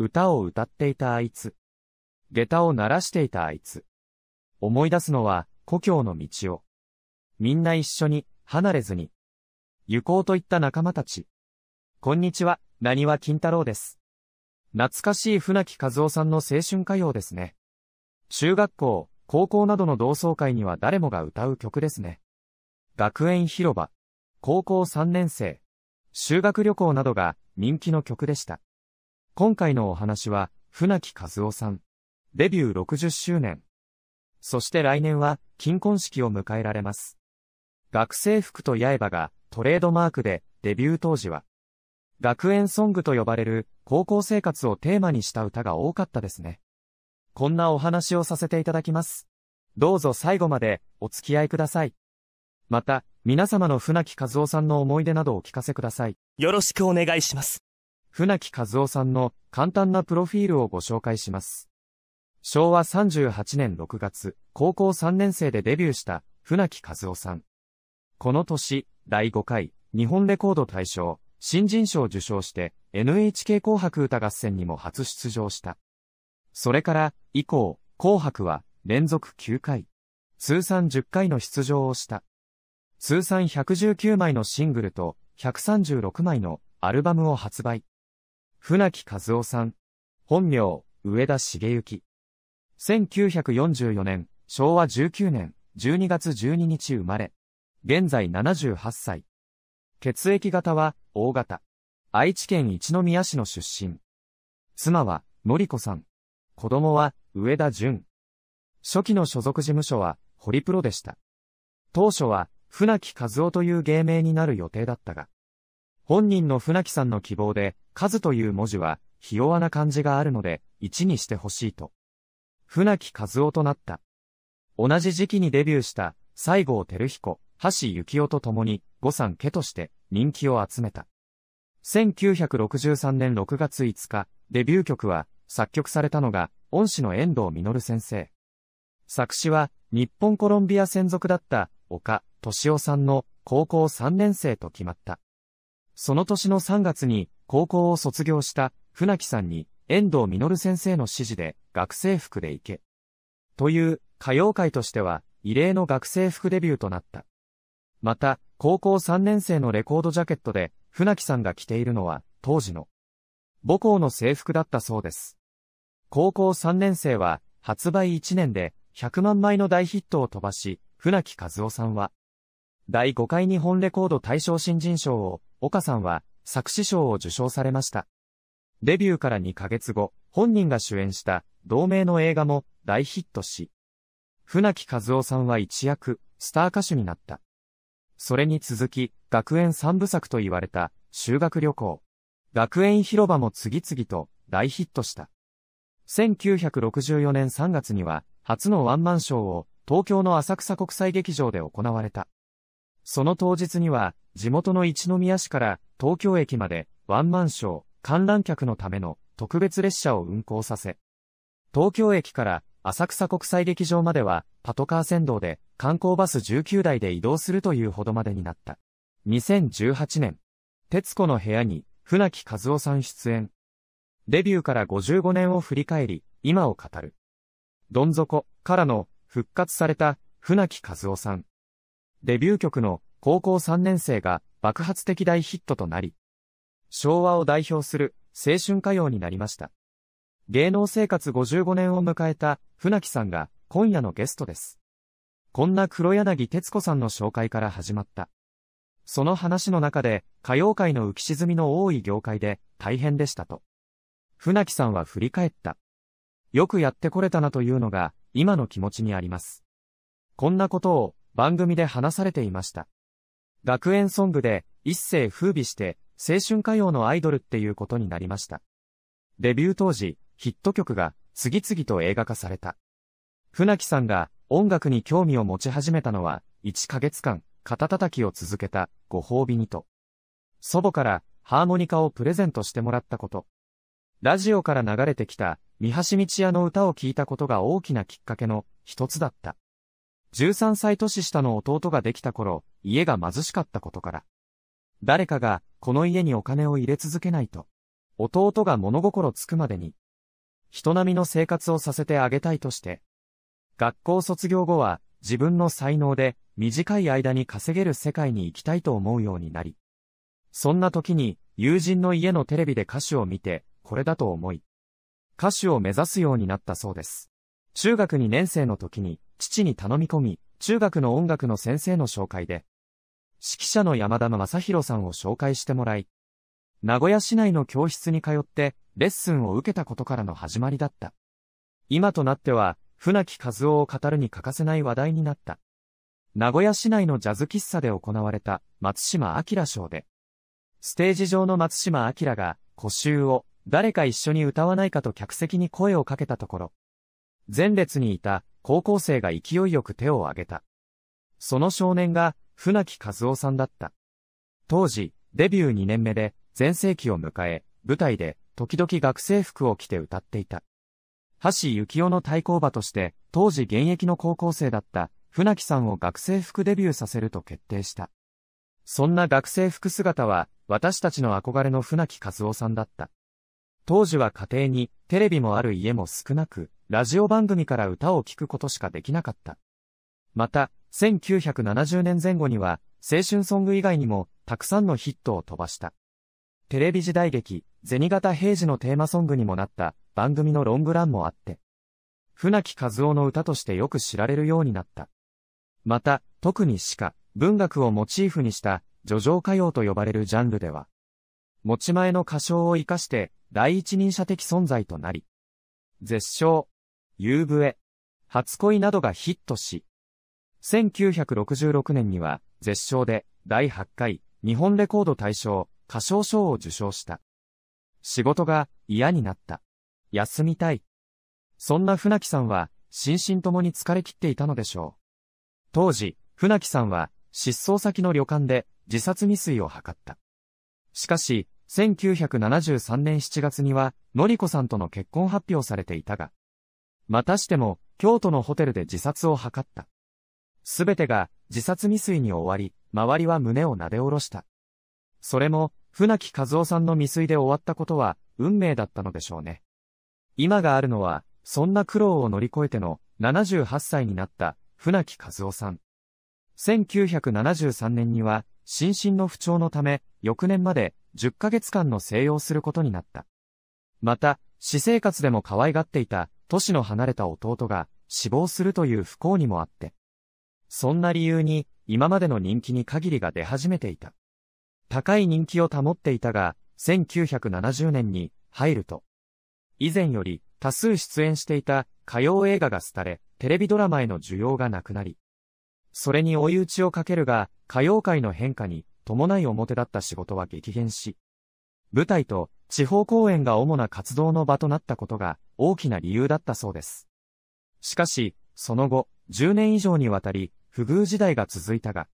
歌を歌っていたあいつ。下駄を鳴らしていたあいつ。思い出すのは、故郷の道を。みんな一緒に、離れずに。行こうといった仲間たち。こんにちは、何は金太郎です。懐かしい船木和夫さんの青春歌謡ですね。中学校、高校などの同窓会には誰もが歌う曲ですね。学園広場、高校3年生、修学旅行などが人気の曲でした。今回のお話は、船木和夫さん。デビュー60周年。そして来年は、金婚式を迎えられます。学生服と刃がトレードマークで、デビュー当時は、学園ソングと呼ばれる高校生活をテーマにした歌が多かったですね。こんなお話をさせていただきます。どうぞ最後までお付き合いください。また、皆様の船木和夫さんの思い出などをお聞かせください。よろしくお願いします。船木和夫さんの簡単なプロフィールをご紹介します。昭和38年6月、高校3年生でデビューした船木和夫さん。この年、第5回日本レコード大賞新人賞を受賞して NHK 紅白歌合戦にも初出場した。それから以降、紅白は連続9回、通算10回の出場をした。通算119枚のシングルと136枚のアルバムを発売。船木和夫さん。本名、上田茂之。1944年、昭和19年、12月12日生まれ。現在78歳。血液型は、O 型。愛知県一宮市の出身。妻は、のりこさん。子供は、上田淳。初期の所属事務所は、ホリプロでした。当初は、船木和夫という芸名になる予定だったが、本人の船木さんの希望で、数という文字は、ひ弱な感じがあるので、1にしてほしいと。船木和夫となった。同じ時期にデビューした、西郷照彦、橋幸夫と共に、五三家として人気を集めた。1963年6月5日、デビュー曲は、作曲されたのが、恩師の遠藤実先生。作詞は、日本コロンビア専属だった、岡、敏夫さんの、高校3年生と決まった。その年の3月に高校を卒業した船木さんに遠藤実先生の指示で学生服で行け。という歌謡界としては異例の学生服デビューとなった。また、高校3年生のレコードジャケットで船木さんが着ているのは当時の母校の制服だったそうです。高校3年生は発売1年で100万枚の大ヒットを飛ばし、船木和夫さんは第5回日本レコード大賞新人賞を岡さんは作詞賞を受賞されました。デビューから2ヶ月後、本人が主演した同名の映画も大ヒットし、船木和夫さんは一躍スター歌手になった。それに続き、学園三部作と言われた修学旅行、学園広場も次々と大ヒットした。1964年3月には初のワンマンショーを東京の浅草国際劇場で行われた。その当日には、地元の一宮市から東京駅までワンマンショー観覧客のための特別列車を運行させ、東京駅から浅草国際劇場まではパトカー先導で観光バス19台で移動するというほどまでになった。2018年、徹子の部屋に船木和夫さん出演。デビューから55年を振り返り、今を語る。どん底からの復活された船木和夫さん。デビュー曲の高校3年生が爆発的大ヒットとなり、昭和を代表する青春歌謡になりました。芸能生活55年を迎えた船木さんが今夜のゲストです。こんな黒柳徹子さんの紹介から始まった。その話の中で歌謡界の浮き沈みの多い業界で大変でしたと。船木さんは振り返った。よくやってこれたなというのが今の気持ちにあります。こんなことを番組で話されていました。学園ソングで一世風靡して青春歌謡のアイドルっていうことになりました。デビュー当時、ヒット曲が次々と映画化された。船木さんが音楽に興味を持ち始めたのは1ヶ月間肩叩きを続けたご褒美にと。祖母からハーモニカをプレゼントしてもらったこと。ラジオから流れてきた、三橋道也の歌を聴いたことが大きなきっかけの一つだった。13歳年下の弟ができた頃、家が貧しかったことから。誰かが、この家にお金を入れ続けないと。弟が物心つくまでに、人並みの生活をさせてあげたいとして。学校卒業後は、自分の才能で、短い間に稼げる世界に行きたいと思うようになり。そんな時に、友人の家のテレビで歌手を見て、これだと思い。歌手を目指すようになったそうです。中学2年生の時に、父に頼み込み、中学の音楽の先生の紹介で、指揮者の山田正宏さんを紹介してもらい、名古屋市内の教室に通ってレッスンを受けたことからの始まりだった。今となっては、船木和夫を語るに欠かせない話題になった。名古屋市内のジャズ喫茶で行われた松島明賞で、ステージ上の松島明が、古集を誰か一緒に歌わないかと客席に声をかけたところ、前列にいた高校生が勢いよく手を挙げた。その少年が船木和夫さんだった。当時、デビュー2年目で全盛期を迎え、舞台で時々学生服を着て歌っていた。橋幸夫の対抗馬として、当時現役の高校生だった船木さんを学生服デビューさせると決定した。そんな学生服姿は、私たちの憧れの船木和夫さんだった。当時は家庭にテレビもある家も少なく、ラジオ番組から歌を聴くことしかできなかった。また、1970年前後には、青春ソング以外にも、たくさんのヒットを飛ばした。テレビ時代劇、銭形平次のテーマソングにもなった番組のロングランもあって、船木和夫の歌としてよく知られるようになった。また、特に詩歌、文学をモチーフにした、叙情歌謡と呼ばれるジャンルでは、持ち前の歌唱を生かして、第一人者的存在となり、絶唱、夕暮初恋などがヒットし、1966年には、絶唱で、第8回、日本レコード大賞、歌唱賞を受賞した。仕事が嫌になった。休みたい。そんな船木さんは、心身ともに疲れ切っていたのでしょう。当時、船木さんは、失踪先の旅館で自殺未遂を図った。しかし、1973年7月には、のりこさんとの結婚発表されていたが、またしても、京都のホテルで自殺を図った。すべてが自殺未遂に終わり、周りは胸を撫で下ろした。それも、船木和夫さんの未遂で終わったことは、運命だったのでしょうね。今があるのは、そんな苦労を乗り越えての、78歳になった、船木和夫さん。1973年には、心身の不調のため、翌年まで10ヶ月間の静養することになった。また、私生活でも可愛がっていた、都市の離れた弟が死亡するという不幸にもあって。そんな理由に、今までの人気に限りが出始めていた。高い人気を保っていたが、1970年に入ると、以前より多数出演していた歌謡映画が廃れ、テレビドラマへの需要がなくなり、それに追い打ちをかけるが、歌謡界の変化に伴い表だった仕事は激減し、舞台と地方公演が主な活動の場となったことが大きな理由だったそうです。しかし、その後、10年以上にわたり、不遇時代が続いたが、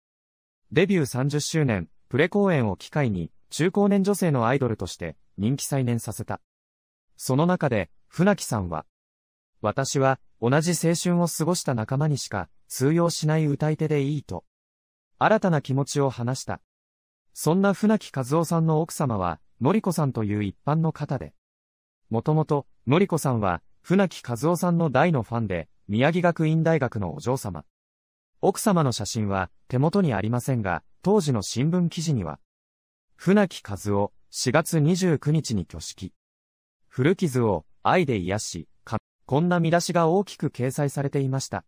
デビュー30周年、プレ公演を機会に、中高年女性のアイドルとして人気再燃させた。その中で、船木さんは、私は同じ青春を過ごした仲間にしか通用しない歌い手でいいと、新たな気持ちを話した。そんな船木和夫さんの奥様は、のりこさんという一般の方で。もともと、のりこさんは、船木和夫さんの大のファンで、宮城学院大学のお嬢様。奥様の写真は手元にありませんが、当時の新聞記事には、船木和夫、4月29日に挙式。古傷を愛で癒し、か、こんな見出しが大きく掲載されていました。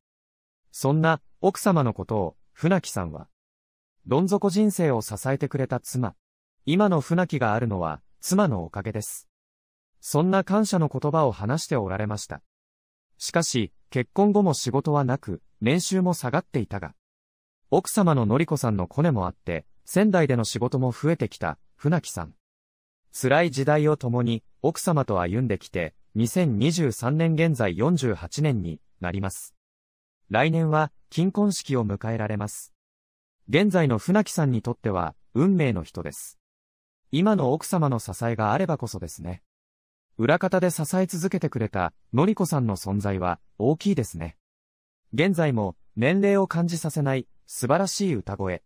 そんな奥様のことを船木さんは、どん底人生を支えてくれた妻。今の船木があるのは、妻のおかげです。そんな感謝の言葉を話しておられました。しかし、結婚後も仕事はなく、年収も下がっていたが、奥様ののりこさんのコネもあって、仙台での仕事も増えてきた、船木さん。辛い時代を共に、奥様と歩んできて、2023年現在48年になります。来年は、金婚式を迎えられます。現在の船木さんにとっては、運命の人です。今の奥様の支えがあればこそですね。裏方で支え続けてくれた、のりこさんの存在は、大きいですね。現在も、年齢を感じさせない、素晴らしい歌声。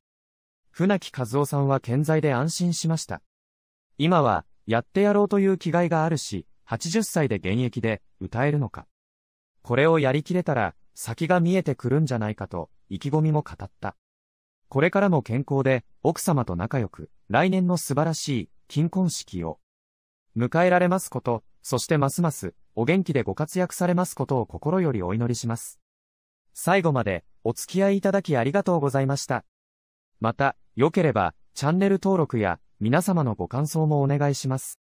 船木和夫さんは健在で安心しました。今は、やってやろうという気概があるし、80歳で現役で、歌えるのか。これをやりきれたら、先が見えてくるんじゃないかと、意気込みも語った。これからも健康で、奥様と仲良く、来年の素晴らしい、金婚式を、迎えられますこと、そしてますます、お元気でご活躍されますことを心よりお祈りします。最後まで、お付き合いいただきありがとうございました。また、良ければ、チャンネル登録や、皆様のご感想もお願いします。